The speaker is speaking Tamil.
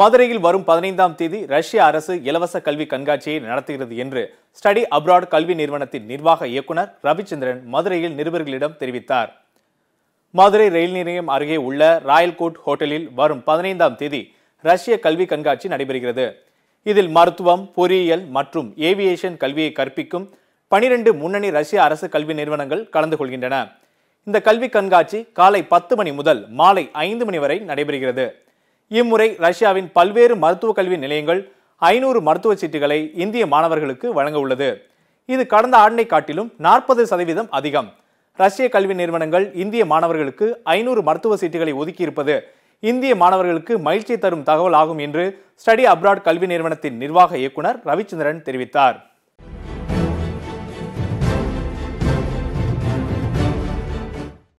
மதுரையில் வரும் பதினைந்தாம் தேதி ரஷ்ய அரசு இலவச கல்வி கண்காட்சியை நடத்துகிறது என்று ஸ்டடி அப்ராட் கல்வி நிறுவனத்தின் நிர்வாக இயக்குனர் ரவிச்சந்திரன் மதுரையில் நிருபர்களிடம் தெரிவித்தார் மதுரை ரயில் நிலையம் அருகே உள்ள ராயல்கோட் ஹோட்டலில் வரும் பதினைந்தாம் தேதி ரஷ்ய கல்வி கண்காட்சி நடைபெறுகிறது இதில் மருத்துவம் பொறியியல் மற்றும் ஏவியேஷன் கல்வியை கற்பிக்கும் பனிரெண்டு முன்னணி ரஷ்ய அரசு கல்வி நிறுவனங்கள் கலந்து கொள்கின்றன இந்த கல்வி கண்காட்சி காலை பத்து மணி முதல் மாலை ஐந்து மணி வரை நடைபெறுகிறது இம்முறை ரஷ்யாவின் பல்வேறு மருத்துவக் கல்வி நிலையங்கள் ஐநூறு மருத்துவ சீட்டுகளை இந்திய மாணவர்களுக்கு வழங்க உள்ளது இது கடந்த ஆண்டை காட்டிலும் நாற்பது சதவீதம் அதிகம் ரஷ்ய கல்வி நிறுவனங்கள் இந்திய மாணவர்களுக்கு ஐநூறு மருத்துவ சீட்டுகளை ஒதுக்கியிருப்பது இந்திய மாணவர்களுக்கு மகிழ்ச்சி தரும் தகவல் ஆகும் என்று ஸ்டடி அப்ராட் கல்வி நிறுவனத்தின் நிர்வாக இயக்குனர் ரவிச்சந்திரன் தெரிவித்தார்